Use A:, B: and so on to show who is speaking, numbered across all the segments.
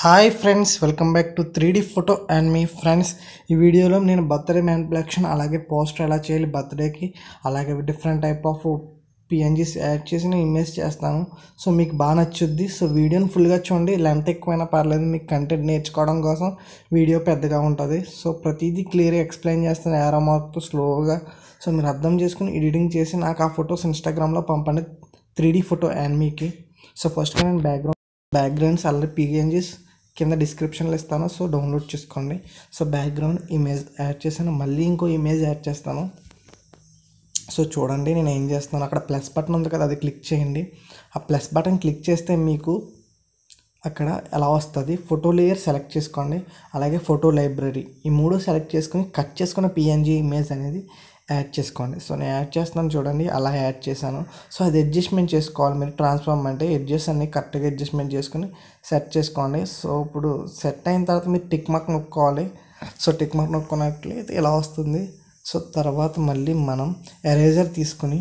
A: hi friends welcome back to three D photo and మీ friends ఈ వీడియోలో నేను బర్త్డే మ్యాన్పులేషన్ అలాగే పోస్టర్ ఎలా చేయాలి బర్త్డేకి అలాగే different type of PNGs add చేసి నేను ఇమేజ్ చేస్తాను సో మీకు బాగా నచ్చుద్ది సో వీడియోని ఫుల్గా చూడండి లెంత్ ఎక్కువైనా పర్లేదు మీకు కంటెంట్ నేర్చుకోవడం కోసం వీడియో పెద్దగా ఉంటుంది సో ప్రతిదీ క్లియర్గా ఎక్స్ప్లెయిన్ చేస్తాను ఏరో మార్క్తో స్లోగా సో మీరు అర్థం చేసుకుని ఎడిటింగ్ చేసి నాకు ఆ ఫొటోస్ ఇన్స్టాగ్రామ్లో పంపండి త్రీ డీ ఫోటో అండ్ మీకి సో ఫస్ట్ నేను బ్యాక్గ్రౌండ్ బ్యాక్గ్రౌండ్స్ అలాగే పిఎన్జీస్ కింద డిస్క్రిప్షన్లో ఇస్తాను సో డౌన్లోడ్ చేసుకోండి సో బ్యాక్గ్రౌండ్ ఇమేజ్ యాడ్ చేశాను మళ్ళీ ఇంకో ఇమేజ్ యాడ్ చేస్తాను సో చూడండి నేను ఏం చేస్తాను అక్కడ ప్లస్ బటన్ ఉంది కదా అది క్లిక్ చేయండి ఆ ప్లస్ బటన్ క్లిక్ చేస్తే మీకు అక్కడ ఎలా వస్తుంది ఫోటో లేయర్ సెలెక్ట్ చేసుకోండి అలాగే ఫోటో లైబ్రరీ ఈ మూడు సెలెక్ట్ చేసుకొని కట్ చేసుకున్న పిఎన్జీ ఇమేజ్ అనేది యాడ్ చేసుకోండి సో నేను యాడ్ చేస్తున్నాను చూడండి అలా యాడ్ చేశాను సో అది అడ్జస్ట్మెంట్ చేసుకోవాలి మీరు ట్రాన్స్ఫార్మ్ అంటే ఎడ్జెస్ అన్ని కరెక్ట్గా అడ్జస్ట్మెంట్ చేసుకుని సెట్ చేసుకోండి సో ఇప్పుడు సెట్ అయిన తర్వాత మీరు టిక్ మార్క్ నొక్కోవాలి సో టిక్ మార్క్ నొక్కున్నట్లయితే ఇలా వస్తుంది సో తర్వాత మళ్ళీ మనం ఎరేజర్ తీసుకుని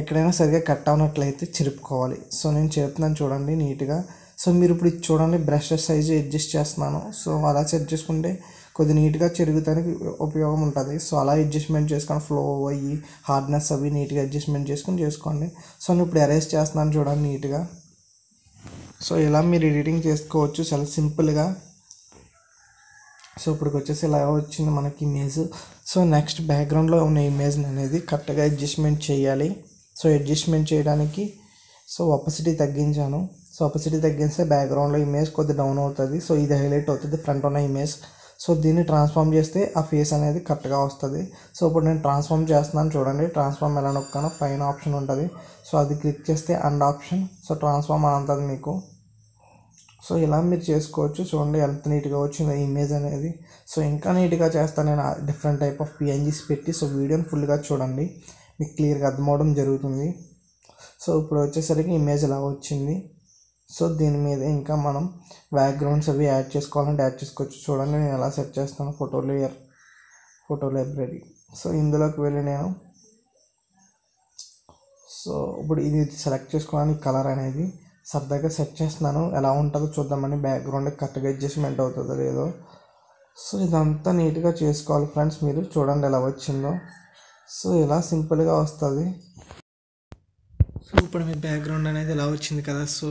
A: ఎక్కడైనా సరిగ్గా కట్ అవునట్లయితే చిరుపుకోవాలి సో నేను చెప్తున్నాను చూడండి నీట్గా సో మీరు ఇప్పుడు చూడండి బ్రష్ సైజు అడ్జస్ట్ చేస్తున్నాను సో అలా సెట్ చేసుకుంటే కొద్ది నీట్గా చెరుగుతానికి ఉపయోగం ఉంటుంది సో అలా అడ్జస్ట్మెంట్ చేసుకొని ఫ్లో అయ్యి హార్డ్నెస్ అవి నీట్గా అడ్జస్ట్మెంట్ చేసుకొని చేసుకోండి సో నేను ఇప్పుడు అరేంజ్ చేస్తున్నాను చూడండి నీట్గా సో ఇలా మీరు ఎడిటింగ్ చేసుకోవచ్చు చాలా సింపుల్గా సో ఇప్పటికి వచ్చేసి ఇలా వచ్చింది మనకి ఇమేజ్ సో నెక్స్ట్ బ్యాక్గ్రౌండ్లో ఉన్న ఇమేజ్ అనేది కరెక్ట్గా అడ్జస్ట్మెంట్ చేయాలి సో అడ్జస్ట్మెంట్ చేయడానికి సో ఒపసిటీ తగ్గించాను సో ఒపసిటీ తగ్గిస్తే బ్యాక్గ్రౌండ్లో ఇమేజ్ కొద్దిగా డౌన్ అవుతుంది సో ఇది హైలైట్ అవుతుంది ఫ్రంట్ ఉన్న ఇమేజ్ సో దీన్ని ట్రాన్స్ఫామ్ చేస్తే ఆ ఫేస్ అనేది కరెక్ట్గా వస్తుంది సో ఇప్పుడు నేను ట్రాన్స్ఫామ్ చేస్తున్నాను చూడండి ట్రాన్స్ఫామ్ ఎలా నొక్కానో పైన ఆప్షన్ ఉంటుంది సో అది క్లిక్ చేస్తే అండ్ ఆప్షన్ సో ట్రాన్స్ఫామ్ అని అంటుంది మీకు సో ఇలా మీరు చేసుకోవచ్చు చూడండి ఎంత నీట్గా వచ్చిందో ఇమేజ్ అనేది సో ఇంకా నీట్గా చేస్తాను నేను డిఫరెంట్ టైప్ ఆఫ్ పిఎన్జీస్ పెట్టి సో వీడియోని ఫుల్గా చూడండి మీకు క్లియర్గా అర్థమవడం జరుగుతుంది సో ఇప్పుడు వచ్చేసరికి ఇమేజ్ ఇలా వచ్చింది సో దీని మీద ఇంకా మనం బ్యాక్గ్రౌండ్స్ అవి యాడ్ చేసుకోవాలంటే యాడ్ చేసుకోవచ్చు చూడండి నేను ఎలా సెట్ చేస్తాను photo layer photo library so ఇందులోకి వెళ్ళి నేను సో ఇప్పుడు ఇది సెలెక్ట్ చేసుకోవడానికి కలర్ అనేది సరదాగా సెట్ చేస్తున్నాను ఎలా ఉంటుందో చూద్దామని బ్యాక్గ్రౌండ్ కరెక్ట్గా అడ్జస్ట్మెంట్ అవుతుందో లేదో సో ఇదంతా నీట్గా చేసుకోవాలి ఫ్రెండ్స్ మీరు చూడండి ఎలా వచ్చిందో సో ఇలా సింపుల్గా వస్తుంది సో ఇప్పుడు మీ బ్యాక్గ్రౌండ్ అనేది ఎలా వచ్చింది కదా సో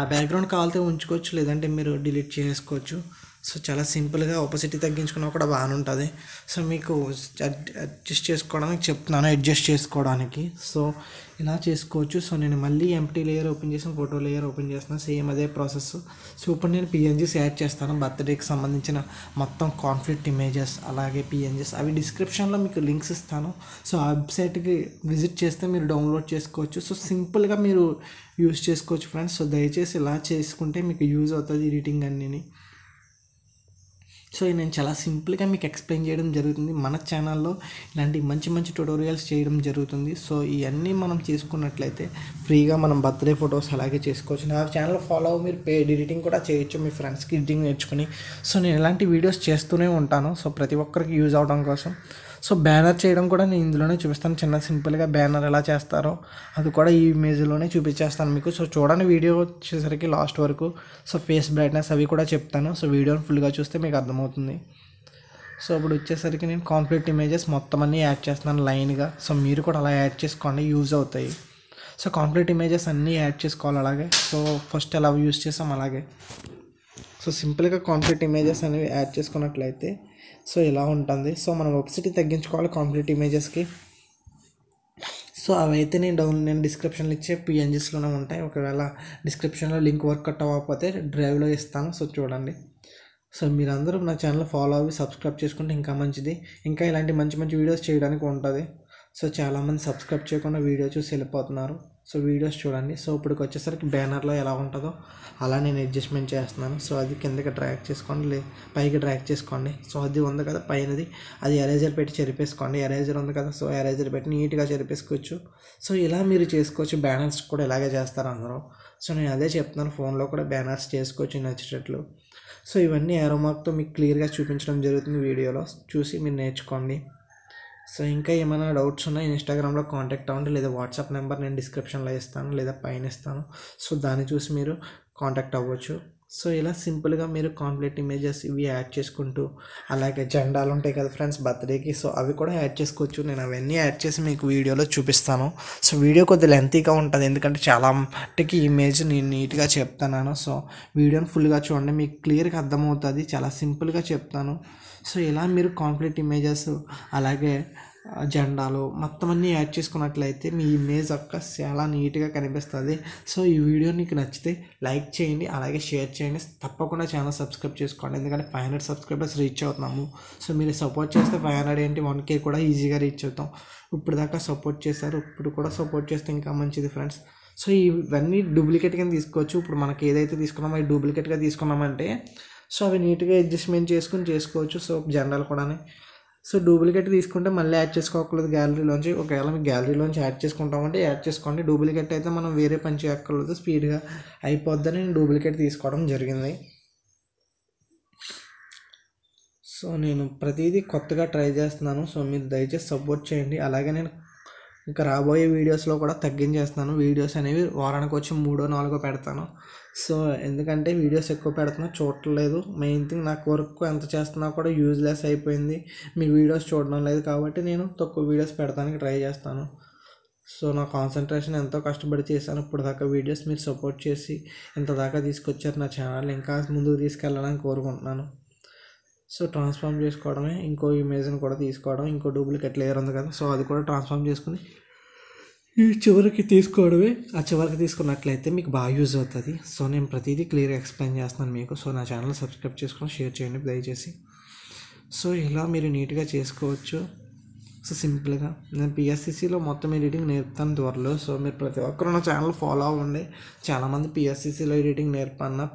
A: ఆ బ్యాక్గ్రౌండ్ కావాలితే ఉంచుకోవచ్చు లేదంటే మీరు డిలీట్ చేసుకోవచ్చు సో చాలా సింపుల్గా ఒపసిటీ తగ్గించుకున్నా కూడా బాగానే ఉంటుంది సో మీకు అడ్జస్ట్ చేసుకోవడానికి చెప్తున్నాను అడ్జస్ట్ చేసుకోవడానికి సో ఇలా చేసుకోవచ్చు సో నేను మళ్ళీ ఎంటీ లేయర్ ఓపెన్ చేసిన ఫోటో లేయర్ ఓపెన్ చేస్తున్నాను సేమ్ అదే ప్రాసెస్ సో ఇప్పుడు నేను పిఎన్జీస్ యాడ్ చేస్తాను బర్త్డేకి సంబంధించిన మొత్తం కాన్ఫ్లిక్ట్ ఇమేజెస్ అలాగే పిఎన్జీస్ అవి డిస్క్రిప్షన్లో మీకు లింక్స్ ఇస్తాను సో ఆ వెబ్సైట్కి విజిట్ చేస్తే మీరు డౌన్లోడ్ చేసుకోవచ్చు సో సింపుల్గా మీరు యూజ్ చేసుకోవచ్చు ఫ్రెండ్స్ సో దయచేసి ఇలా చేసుకుంటే మీకు యూజ్ అవుతుంది ఎడిటింగ్ అన్నీ సో నేను చాలా సింపుల్గా మీకు ఎక్స్ప్లెయిన్ చేయడం జరుగుతుంది మన ఛానల్లో ఇలాంటి మంచి మంచి ట్యుటోరియల్స్ చేయడం జరుగుతుంది సో ఇవన్నీ మనం చేసుకున్నట్లయితే ఫ్రీగా మనం బర్త్డే ఫొటోస్ అలాగే చేసుకోవచ్చు నా ఛానల్ ఫాలో మీరు పేడ్ ఎడిటింగ్ కూడా చేయొచ్చు మీ ఫ్రెండ్స్కి ఎడిటింగ్ నేర్చుకుని సో నేను ఇలాంటి వీడియోస్ చేస్తూనే ఉంటాను సో ప్రతి ఒక్కరికి యూజ్ అవడం కోసం సో బ్యానర్ చేయడం కూడా నేను ఇందులోనే చూపిస్తాను చిన్న సింపుల్గా బ్యానర్ ఎలా చేస్తారో అది కూడా ఈ ఇమేజ్లోనే చూపించేస్తాను మీకు సో చూడండి వీడియో వచ్చేసరికి లాస్ట్ వరకు సో ఫేస్ బ్రైట్నెస్ అవి కూడా చెప్తాను సో వీడియోని ఫుల్గా చూస్తే మీకు అర్థమవుతుంది సో ఇప్పుడు వచ్చేసరికి నేను కాన్ఫ్లిక్ట్ ఇమేజెస్ మొత్తం అన్నీ యాడ్ చేస్తున్నాను లైన్గా సో మీరు కూడా అలా యాడ్ చేసుకోండి యూజ్ అవుతాయి సో కాన్ఫ్లిక్ట్ ఇమేజెస్ అన్నీ యాడ్ చేసుకోవాలి అలాగే సో ఫస్ట్ ఎలా యూజ్ చేసాం అలాగే సో సింపుల్గా కాన్ఫ్లిక్ట్ ఇమేజెస్ అనేవి యాడ్ చేసుకున్నట్లయితే సో ఇలా ఉంటుంది సో మనం ఒబిసిటీ తగ్గించుకోవాలి కాంప్లీట్ ఇమేజెస్కి సో అవైతే నేను డౌన్ నేను డిస్క్రిప్షన్లో ఇచ్చే పిఎన్జిస్లోనే ఉంటాయి ఒకవేళ డిస్క్రిప్షన్లో లింక్ వర్కౌట్ అవ్వకపోతే డ్రైవ్లో ఇస్తాను సో చూడండి సో మీరందరూ నా ఛానల్ ఫాలో అవి సబ్స్క్రైబ్ చేసుకుంటే ఇంకా మంచిది ఇంకా ఇలాంటి మంచి మంచి వీడియోస్ చేయడానికి ఉంటుంది సో చాలామంది సబ్స్క్రైబ్ చేయకుండా వీడియో చూసి వెళ్ళిపోతున్నారు సో వీడియోస్ చూడండి సో ఇప్పటికి వచ్చేసరికి బ్యానర్లో ఎలా ఉంటుందో అలా నేను అడ్జస్ట్మెంట్ చేస్తున్నాను సో అది కిందకి డ్రాక్ చేసుకోండి లే పైకి డ్రాక్ చేసుకోండి సో అది ఉంది కదా పైనది అది ఎరేజర్ పెట్టి చెరిపేసుకోండి ఎరేజర్ ఉంది కదా సో ఎరేజర్ పెట్టి నీట్గా చెరిపేసుకోవచ్చు సో ఇలా మీరు చేసుకోవచ్చు బ్యానర్స్ కూడా ఇలాగే చేస్తారు అందరూ సో నేను అదే చెప్తున్నాను ఫోన్లో కూడా బ్యానర్స్ చేసుకోవచ్చు నచ్చేటట్లు సో ఇవన్నీ ఏరోమార్క్తో మీకు క్లియర్గా చూపించడం జరుగుతుంది వీడియోలో చూసి మీరు నేర్చుకోండి సో ఇంకా ఏమైనా డౌట్స్ ఉన్నాయి ఇన్స్టాగ్రామ్లో కాంటాక్ట్ అవ్వండి లేదా వాట్సాప్ నెంబర్ నేను డిస్క్రిప్షన్లో ఇస్తాను లేదా పైన ఇస్తాను సో దాన్ని చూసి మీరు కాంటాక్ట్ అవ్వచ్చు సో ఇలా సింపుల్గా మీరు కాంప్లీట్ ఇమేజెస్ ఇవి యాడ్ చేసుకుంటూ అలాగే జెండాలు ఉంటాయి కదా ఫ్రెండ్స్ బర్త్డేకి సో అవి కూడా యాడ్ చేసుకోవచ్చు నేను అవన్నీ యాడ్ చేసి మీకు వీడియోలో చూపిస్తాను సో వీడియో కొద్ది లెంతీగా ఉంటుంది ఎందుకంటే చాలా మట్టుకి ఇమేజ్ నేను నీట్గా చెప్తాను సో వీడియోని ఫుల్గా చూడండి మీకు క్లియర్గా అర్థమవుతుంది చాలా సింపుల్గా చెప్తాను సో ఇలా మీరు కాంక్రీట్ ఇమేజెస్ అలాగే జెండాలు మొత్తం అన్నీ యాడ్ చేసుకున్నట్లయితే మీ ఇమేజ్ ఒక్క చాలా నీట్గా కనిపిస్తుంది సో ఈ వీడియో నీకు నచ్చితే లైక్ చేయండి అలాగే షేర్ చేయండి తప్పకుండా ఛానల్ సబ్స్క్రైబ్ చేసుకోండి ఎందుకంటే ఫైవ్ హండ్రెడ్ సబ్స్క్రైబర్స్ రీచ్ అవుతున్నాము సో మీరు సపోర్ట్ చేస్తే ఫైవ్ హండ్రెడ్ ఏంటి వన్ కే కూడా ఈజీగా రీచ్ అవుతాం ఇప్పుడు దాకా సపోర్ట్ చేశారు ఇప్పుడు కూడా సపోర్ట్ చేస్తే ఇంకా మంచిది ఫ్రెండ్స్ సో ఇవన్నీ డూప్లికేట్ కింద తీసుకోవచ్చు ఇప్పుడు మనకి ఏదైతే తీసుకున్నామో అది డూప్లికేట్గా తీసుకున్నామంటే సో అవి నీట్గా అడ్జస్ట్మెంట్ చేసుకుని చేసుకోవచ్చు సో జనరల్ కూడా సో డూప్లికేట్ తీసుకుంటే మళ్ళీ యాడ్ చేసుకోకూడదు గ్యాలరీలోంచి ఒకవేళ మీకు గ్యాలరీలోంచి యాడ్ చేసుకుంటామంటే యాడ్ చేసుకోండి డూప్లికేట్ అయితే మనం వేరే పని చేయక్కర్లేదు స్పీడ్గా అయిపోద్దని నేను డూప్లికేట్ తీసుకోవడం జరిగింది సో నేను ప్రతిదీ కొత్తగా ట్రై చేస్తున్నాను సో మీరు దయచేసి సపోర్ట్ చేయండి అలాగే నేను ఇంకా రాబోయే వీడియోస్లో కూడా తగ్గించేస్తాను వీడియోస్ అనేవి వారానికి వచ్చి మూడో నాలుగో పెడతాను సో ఎందుకంటే వీడియోస్ ఎక్కువ పెడుతున్నా చూడట్లేదు మెయిన్ థింగ్ నాకు వర్క్ ఎంత చేస్తున్నా కూడా యూజ్లెస్ అయిపోయింది మీ వీడియోస్ చూడడం లేదు కాబట్టి నేను తక్కువ వీడియోస్ పెడతానికి ట్రై చేస్తాను సో నా కాన్సన్ట్రేషన్ ఎంతో కష్టపడి చేశాను ఇప్పుడు దాకా వీడియోస్ మీరు సపోర్ట్ చేసి ఇంత దాకా తీసుకొచ్చారు నా ఛానల్ ఇంకా ముందుకు తీసుకెళ్ళాలని కోరుకుంటున్నాను సో ట్రాన్స్ఫార్మ్ చేసుకోవడమే ఇంకో ఇమేజ్ని కూడా తీసుకోవడం ఇంకో డూప్లికేట్ లేయర్ ఉంది కదా సో అది కూడా ట్రాన్స్ఫార్మ్ చేసుకుని ఈ చివరికి తీసుకోవడమే ఆ చివరికి తీసుకున్నట్లయితే మీకు బాగా యూజ్ అవుతుంది సో నేను ప్రతిదీ క్లియర్గా ఎక్స్ప్లెయిన్ చేస్తున్నాను మీకు సో నా ఛానల్ సబ్స్క్రైబ్ చేసుకొని షేర్ చేయండి దయచేసి సో ఇలా మీరు నీట్గా చేసుకోవచ్చు సో సింపుల్గా నేను పిఎస్సిసిలో మొత్తం ఎడిటింగ్ నేర్పుతాను త్వరలో సో మీరు ప్రతి ఒక్కరు నా ఛానల్ ఫాలో అవ్వండి చాలామంది పిఎస్సిసిలో ఎడిటింగ్ నేర్పన్న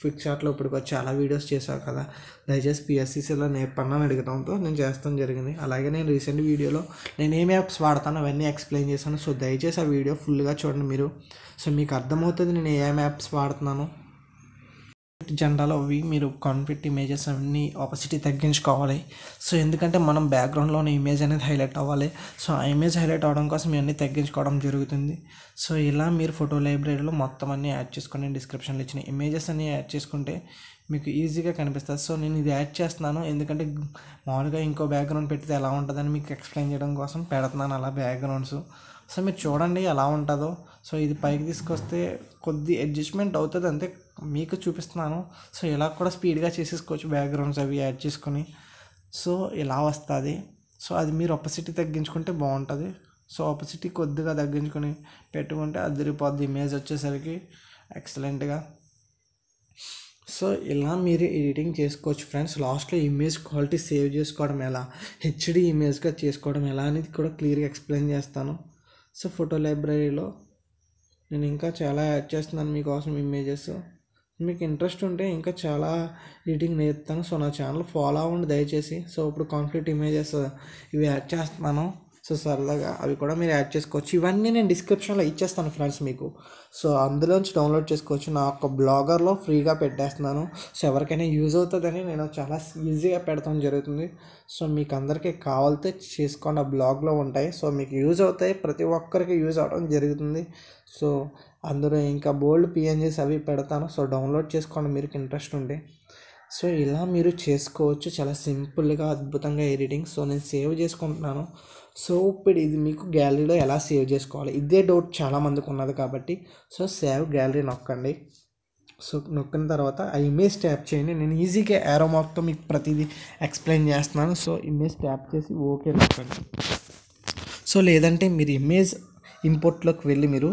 A: క్విక్ షాట్లో ఇప్పుడు చాలా వీడియోస్ చేశావు కదా దయచేసి పిఎస్సిసిలో నేర్పన్నా అడగడంతో నేను చేస్తాం జరిగింది అలాగే నేను రీసెంట్ వీడియోలో నేను ఏమి యాప్స్ వాడతాను అవన్నీ ఎక్స్ప్లెయిన్ చేశాను సో దయచేసి ఆ వీడియో ఫుల్గా చూడండి మీరు సో మీకు అర్థమవుతుంది నేను ఏం యాప్స్ వాడుతున్నాను కాన్ఫ్లిక్ట్ జెండాలు అవి మీరు కాన్ఫ్లిక్ట్ ఇమేజెస్ అన్నీ ఆపోసిటీ తగ్గించుకోవాలి సో ఎందుకంటే మనం బ్యాక్గ్రౌండ్లోని ఇమేజ్ అనేది హైలైట్ అవ్వాలి సో ఆ ఇమేజ్ హైలైట్ అవ్వడం కోసం ఇవన్నీ తగ్గించుకోవడం జరుగుతుంది సో ఇలా మీరు ఫోటో లైబ్రరీలో మొత్తం అన్నీ యాడ్ చేసుకుని డిస్క్రిప్షన్లో ఇచ్చిన ఇమేజెస్ అన్నీ యాడ్ చేసుకుంటే మీకు ఈజీగా కనిపిస్తుంది సో నేను ఇది యాడ్ చేస్తున్నాను ఎందుకంటే మామూలుగా ఇంకో బ్యాక్గ్రౌండ్ పెడితే ఎలా ఉంటుందని మీకు ఎక్స్ప్లెయిన్ చేయడం కోసం పెడుతున్నాను అలా బ్యాక్గ్రౌండ్స్ సో మీరు చూడండి ఎలా ఉంటుందో సో ఇది పైకి తీసుకొస్తే కొద్ది అడ్జస్ట్మెంట్ అవుతుంది అంతే మీకు చూపిస్తున్నాను సో ఇలా కూడా స్పీడ్గా చేసేసుకోవచ్చు బ్యాక్గ్రౌండ్స్ అవి యాడ్ చేసుకొని సో ఇలా వస్తుంది సో అది మీరు అపసిటీ తగ్గించుకుంటే బాగుంటుంది సో ఆపోసిటీ కొద్దిగా తగ్గించుకొని పెట్టుకుంటే అదిరిపోద్ది ఇమేజ్ వచ్చేసరికి ఎక్సలెంట్గా సో ఇలా మీరు ఎడిటింగ్ చేసుకోవచ్చు ఫ్రెండ్స్ లాస్ట్లో ఇమేజ్ క్వాలిటీ సేవ్ చేసుకోవడం ఎలా హెచ్డి ఇమేజ్గా చేసుకోవడం ఎలా అనేది కూడా క్లియర్గా ఎక్స్ప్లెయిన్ చేస్తాను సో ఫోటో లైబ్రరీలో నేను ఇంకా చాలా యాడ్ చేస్తున్నాను మీకోసం ఇమేజెస్ మీకు ఇంట్రెస్ట్ ఉంటే ఇంకా చాలా ఎడిటింగ్ నేర్పుతాను సో నా ఛానల్ ఫాలో అవ్వండి దయచేసి సో ఇప్పుడు కాన్ఫ్లిక్ట్ ఇమేజెస్ ఇవి యాడ్ చేస్తున్నాను సో సరదాగా అవి కూడా మీరు యాడ్ చేసుకోవచ్చు ఇవన్నీ నేను డిస్క్రిప్షన్లో ఇచ్చేస్తాను ఫ్రెండ్స్ మీకు సో అందులోంచి డౌన్లోడ్ చేసుకోవచ్చు నా యొక్క బ్లాగర్లో ఫ్రీగా పెట్టేస్తున్నాను సో ఎవరికైనా యూజ్ అవుతుందని నేను చాలా ఈజీగా పెడతాం జరుగుతుంది సో మీకు అందరికీ కావాలితే చేసుకోండి ఆ బ్లాగ్లో ఉంటాయి సో మీకు యూజ్ అవుతాయి ప్రతి ఒక్కరికి యూజ్ అవడం జరుగుతుంది సో అందులో ఇంకా బోల్డ్ పిఎన్జీస్ అవి పెడతాను సో డౌన్లోడ్ చేసుకోండి మీకు ఇంట్రెస్ట్ ఉంటే సో ఇలా మీరు చేసుకోవచ్చు చాలా సింపుల్గా అద్భుతంగా ఎడిటింగ్ సో నేను సేవ్ చేసుకుంటున్నాను సో ఇప్పుడు ఇది మీకు గ్యాలరీలో ఎలా సేవ్ చేసుకోవాలి ఇదే డౌట్ చాలామందికి ఉన్నది కాబట్టి సో సేవ్ గ్యాలరీ నొక్కండి సో నొక్కిన తర్వాత ఆ ఇమేజ్ ట్యాప్ చేయండి నేను ఈజీగా ఏరో మార్క్తో మీకు ప్రతిదీ ఎక్స్ప్లెయిన్ చేస్తున్నాను సో ఇమేజ్ ట్యాప్ చేసి ఓకే నొక్కండి సో లేదంటే మీరు ఇమేజ్ ఇంపోర్ట్లోకి వెళ్ళి మీరు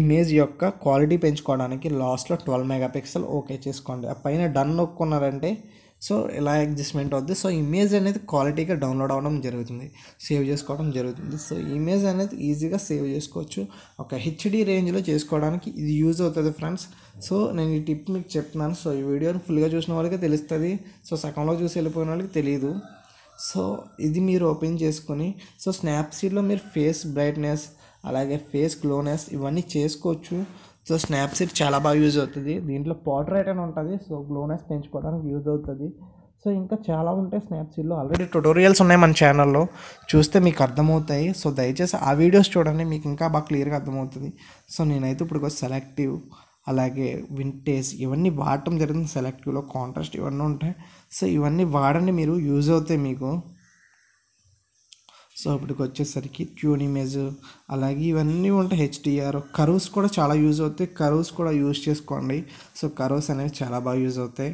A: ఇమేజ్ యొక్క క్వాలిటీ పెంచుకోవడానికి లాస్ట్లో ట్వెల్వ్ మెగా పిక్సెల్ ఓకే చేసుకోండి ఆ పైన డన్ నొక్కున్నారంటే సో ఇలా అడ్జస్ట్మెంట్ అవుద్ది సో ఇమేజ్ అనేది క్వాలిటీగా డౌన్లోడ్ అవ్వడం జరుగుతుంది సేవ్ చేసుకోవడం జరుగుతుంది సో ఇమేజ్ అనేది ఈజీగా సేవ్ చేసుకోవచ్చు ఒక హెచ్డి రేంజ్లో చేసుకోవడానికి ఇది యూజ్ అవుతుంది ఫ్రెండ్స్ సో నేను ఈ టిప్ మీకు చెప్తున్నాను సో ఈ వీడియోని ఫుల్గా చూసిన వాళ్ళకి తెలుస్తుంది సో సగంలో చూసి వెళ్ళిపోయిన వాళ్ళకి తెలియదు సో ఇది మీరు ఓపెన్ చేసుకొని సో స్నాప్సీడ్లో మీరు ఫేస్ బ్రైట్నెస్ అలాగే ఫేస్ గ్లోనెస్ ఇవన్నీ చేసుకోవచ్చు సో స్నాప్సీట్ చాలా బాగా యూజ్ అవుతుంది దీంట్లో పోర్ట్రేట్ అని ఉంటుంది సో గ్లోనెస్ పెంచుకోవడానికి యూజ్ అవుతుంది సో ఇంకా చాలా ఉంటాయి స్నాప్సీడ్లో ఆల్రెడీ ట్యుటోరియల్స్ ఉన్నాయి మన ఛానల్లో చూస్తే మీకు అర్థమవుతాయి సో దయచేసి ఆ వీడియోస్ చూడండి మీకు ఇంకా బాగా క్లియర్గా అర్థమవుతుంది సో నేనైతే ఇప్పుడు సెలెక్టివ్ అలాగే వింటేజ్ ఇవన్నీ వాడటం జరిగింది సెలెక్టివ్లో కాంట్రాస్ట్ ఇవన్నీ ఉంటాయి సో ఇవన్నీ వాడండి మీరు యూజ్ అవుతాయి మీకు సో అప్పటికి వచ్చేసరికి ట్యూన్ ఇమేజ్ అలాగే ఇవన్నీ ఉంటాయి హెచ్డిఆర్ కరోస్ కూడా చాలా యూజ్ అవుతాయి కరోస్ కూడా యూజ్ చేసుకోండి సో కరోస్ అనేవి చాలా బాగా యూజ్ అవుతాయి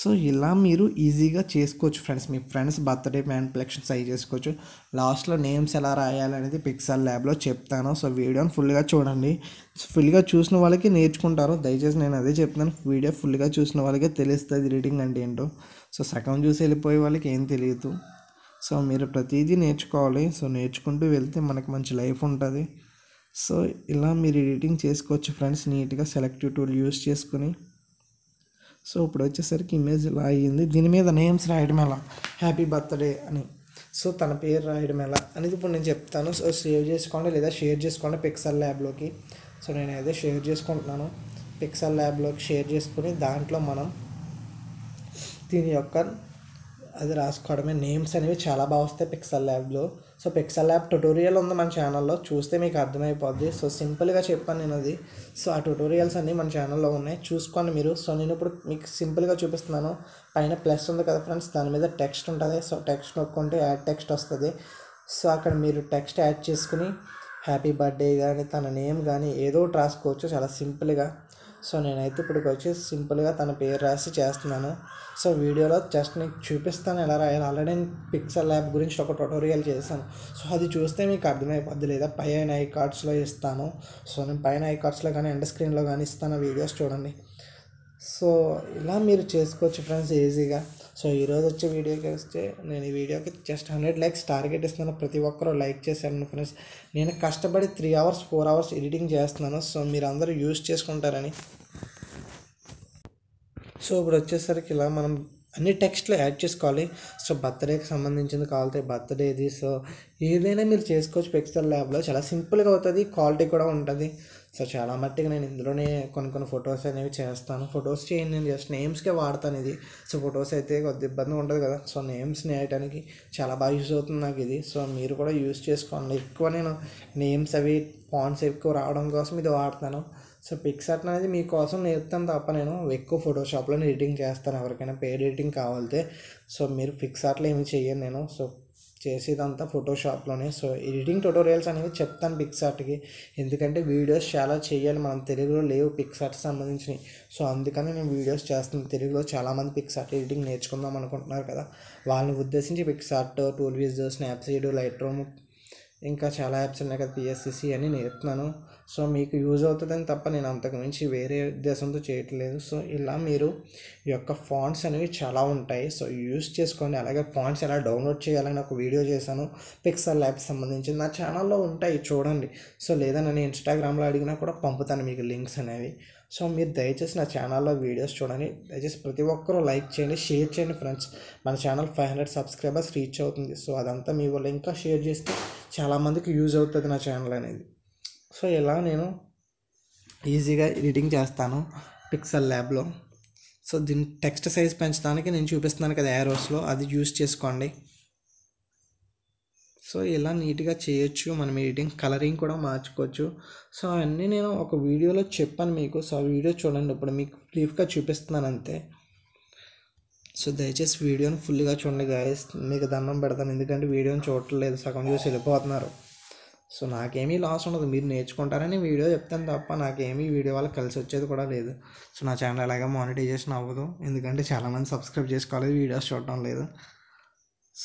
A: సో ఇలా మీరు ఈజీగా చేసుకోవచ్చు ఫ్రెండ్స్ మీ ఫ్రెండ్స్ బర్త్డే మ్యాన్ప్లెక్షన్స్ అవి చేసుకోవచ్చు లాస్ట్లో నేమ్స్ ఎలా రాయాలనేది పిక్సల్ ల్యాబ్లో చెప్తాను సో వీడియోని ఫుల్గా చూడండి ఫుల్గా చూసిన వాళ్ళకి నేర్చుకుంటారు దయచేసి నేను అదే చెప్తాను వీడియో ఫుల్గా చూసిన వాళ్ళకే తెలుస్తుంది రీడింగ్ అంటే ఏంటో సో సగం చూసి వెళ్ళిపోయే వాళ్ళకి ఏం తెలియదు సో మీరు ప్రతిదీ నేర్చుకోవాలి సో నేర్చుకుంటూ వెళ్తే మనకు మంచి లైఫ్ ఉంటుంది సో ఇలా మీరు ఎడిటింగ్ చేసుకోవచ్చు ఫ్రెండ్స్ నీట్గా సెలెక్టివ్ టూల్ యూస్ చేసుకొని సో ఇప్పుడు వచ్చేసరికి ఇమేజ్ ఇలా అయ్యింది దీని మీద నేమ్స్ రాయడం ఎలా హ్యాపీ బర్త్డే అని సో తన పేరు రాయడం ఎలా అనేది ఇప్పుడు నేను చెప్తాను సో సేవ్ చేసుకోండి లేదా షేర్ చేసుకోండి పిక్సల్ ల్యాబ్లోకి సో నేను అయితే షేర్ చేసుకుంటున్నాను పిక్సల్ ల్యాబ్లోకి షేర్ చేసుకుని దాంట్లో మనం దీని యొక్క అది రాసుకోవడమే నేమ్స్ అనేవి చాలా బాగా వస్తాయి పిక్సల్ ల్యాబ్లో సో పిక్సల్ ల్యాబ్ ట్యుటోరియల్ ఉంది మన ఛానల్లో చూస్తే మీకు అర్థమైపోద్ది సో సింపుల్గా చెప్పాను నేను అది సో ఆ ట్యుటోరియల్స్ అన్నీ మన ఛానల్లో ఉన్నాయి చూసుకోండి మీరు సో నేను ఇప్పుడు మీకు సింపుల్గా చూపిస్తున్నాను పైన ప్లస్ ఉంది కదా ఫ్రెండ్స్ దాని మీద టెక్స్ట్ ఉంటుంది సో టెక్స్ట్ నొక్కుంటే యాడ్ టెక్స్ట్ వస్తుంది సో అక్కడ మీరు టెక్స్ట్ యాడ్ చేసుకుని హ్యాపీ బర్త్డే కానీ తన నేమ్ కానీ ఏదో ఒకటి రాసుకోవచ్చు చాలా సింపుల్గా సో నేనైతే ఇప్పటికి వచ్చి సింపుల్గా తన పేరు రాసి చేస్తున్నాను సో వీడియోలో జస్ట్ నీకు చూపిస్తాను ఎలా రాయాలి ఆల్రెడీ నేను పిక్సెల్ యాప్ గురించి ఒక ట్యుటోరియల్ చేశాను సో అది చూస్తే మీకు అర్థమైపోద్ది లేదా పైన ఐ కార్డ్స్లో ఇస్తాను సో నేను పైన ఐ కార్డ్స్లో కానీ ఎండ్ స్క్రీన్లో కానీ ఇస్తాను వీడియోస్ చూడండి సో ఇలా మీరు చేసుకోవచ్చు ఫ్రెండ్స్ ఈజీగా సో ఈరోజు వచ్చే వీడియోకి వస్తే నేను ఈ వీడియోకి జస్ట్ హండ్రెడ్ లైక్స్ టార్గెట్ ఇస్తున్నాను ప్రతి ఒక్కరూ లైక్ చేశాను ఫ్రెండ్స్ నేను కష్టపడి three hours four hours editing చేస్తున్నాను సో మీరు అందరూ యూజ్ చేసుకుంటారని సో ఇప్పుడు వచ్చేసరికి ఇలా మనం అన్ని టెక్స్ట్లో యాడ్ చేసుకోవాలి సో బర్త్డేకి సంబంధించింది కావాలంటే బర్త్డేది సో ఏదైనా మీరు చేసుకోవచ్చు పిక్సర్ ల్యాబ్లో చాలా సింపుల్గా అవుతుంది క్వాలిటీ కూడా ఉంటుంది సో చాలా మట్టికి నేను ఇందులోనే కొన్ని కొన్ని ఫొటోస్ అనేవి చేస్తాను ఫొటోస్ చేయండి నేను జస్ట్ నేమ్స్కే వాడతాను ఇది సో ఫొటోస్ అయితే కొద్ది ఇబ్బంది ఉంటుంది కదా సో నేమ్స్ నేయటానికి చాలా బాగా యూజ్ అవుతుంది నాకు ఇది సో మీరు కూడా యూజ్ చేసుకోండి ఎక్కువ నేను నేమ్స్ అవి ఫాంట్స్ ఎక్కువ రావడం కోసం ఇది వాడతాను సో పిక్స్ అట్లా అనేది మీకోసం నేర్పుతాను తప్ప నేను ఎక్కువ ఫోటోషాప్లో ఎడిటింగ్ చేస్తాను ఎవరికైనా పేడ్ ఎడిటింగ్ కావాలితే సో మీరు పిక్స్ అట్లా ఏమి చేయను నేను సో చేసేదంతా ఫోటోషాప్లోనే సో ఎడిటింగ్ ట్యూటోరియల్స్ అనేవి చెప్తాను పిక్సార్ట్కి ఎందుకంటే వీడియోస్ చాలా చేయాలి మనం తెలుగులో లేవు పిక్సార్ట్ సంబంధించినవి సో అందుకని నేను వీడియోస్ చేస్తాను తెలుగులో చాలామంది పిక్సార్ట్ ఎడిటింగ్ నేర్చుకుందాం అనుకుంటున్నారు కదా వాళ్ళని ఉద్దేశించి PicsArt tool viz Snapseed Lightroom ఇంకా చాలా యాప్స్ ఉన్నాయి కదా పిఎస్సిసి అని నేర్పుతున్నాను సో మీకు యూజ్ అవుతుందని తప్ప నేను అంతకు మించి వేరే ఉద్దేశంతో చేయట్లేదు సో ఇలా మీరు ఈ యొక్క ఫాంట్స్ అనేవి చాలా ఉంటాయి సో యూజ్ చేసుకొని అలాగే ఫాంట్స్ ఎలా డౌన్లోడ్ చేయాలని ఒక వీడియో చేశాను పిక్సల్ ల్యాబ్ సంబంధించి నా ఛానల్లో ఉంటాయి చూడండి సో లేదా నేను ఇన్స్టాగ్రామ్లో అడిగినా కూడా పంపుతాను మీకు లింక్స్ అనేవి సో మీరు దయచేసి నా ఛానల్లో వీడియోస్ చూడండి దయచేసి ప్రతి ఒక్కరూ లైక్ చేయండి షేర్ చేయండి ఫ్రెండ్స్ మన channel five hundred subscribers reach అవుతుంది సో అదంతా మీ వల్ల ఇంకా షేర్ చేస్తే చాలామందికి యూజ్ అవుతుంది నా ఛానల్ అనేది సో ఇలా నేను ఈజీగా ఎడిటింగ్ చేస్తాను పిక్సెల్ ల్యాబ్లో సో దీని టెక్స్ట్ సైజ్ పెంచడానికి నేను చూపిస్తున్నాను కదా యారోస్లో అది యూస్ చేసుకోండి సో ఇలా నీట్గా చేయొచ్చు మనం ఎడిటింగ్ కలరింగ్ కూడా మార్చుకోవచ్చు సో అవన్నీ నేను ఒక వీడియోలో చెప్పాను మీకు సో ఆ వీడియో చూడండి ఇప్పుడు మీకు బ్రీఫ్గా చూపిస్తున్నాను అంతే సో దయచేసి వీడియోని ఫుల్గా చూడండి గాయస్ మీకు దండం పెడతాను ఎందుకంటే వీడియోని చూడట్లేదు సగం చూసి వెళ్ళిపోతున్నారు సో నాకేమీ లాస్ ఉండదు మీరు నేర్చుకుంటారని వీడియో చెప్తాను తప్ప నాకేమీ వీడియో వల్ల కలిసి వచ్చేది కూడా లేదు సో నా ఛానల్ అలాగే మానిటైజేషన్ అవ్వదు ఎందుకంటే చాలామంది సబ్స్క్రైబ్ చేసుకోలేదు వీడియోస్ చూడటం లేదు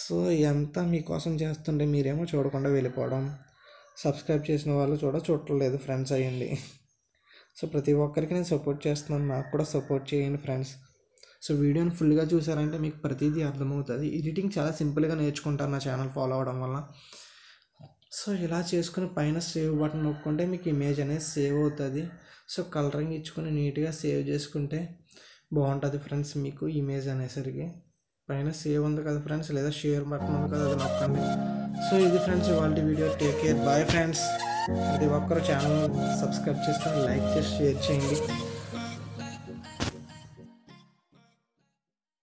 A: సో ఎంత మీకోసం చేస్తుంటే మీరేమో చూడకుండా వెళ్ళిపోవడం సబ్స్క్రైబ్ చేసిన వాళ్ళు చూడ చూడలేదు ఫ్రెండ్స్ అయ్యండి సో ప్రతి ఒక్కరికి నేను సపోర్ట్ చేస్తున్నాను నాకు కూడా సపోర్ట్ చేయండి ఫ్రెండ్స్ సో వీడియోని ఫుల్గా చూసారంటే మీకు ప్రతిదీ అర్థమవుతుంది ఎడిటింగ్ చాలా సింపుల్గా నేర్చుకుంటాను నా ఛానల్ ఫాలో అవడం వల్ల సో ఇలా చేసుకుని పైన సేవ్ బటన్ నొక్కుంటే మీకు ఇమేజ్ అనేది సేవ్ అవుతుంది సో కలరింగ్ ఇచ్చుకొని నీట్గా సేవ్ చేసుకుంటే బాగుంటుంది ఫ్రెండ్స్ మీకు ఇమేజ్ అనేసరికి పైన సేవ్ ఉంది కదా ఫ్రెండ్స్ లేదా షేర్ బటన్ ఉంది కదా అది నొక్కండి సో ఇది ఫ్రెండ్స్ ఇవాళ video take care bye friends ప్రతి ఒక్కరు ఛానల్ సబ్స్క్రైబ్ చేసుకొని లైక్ చేసి షేర్ చేయండి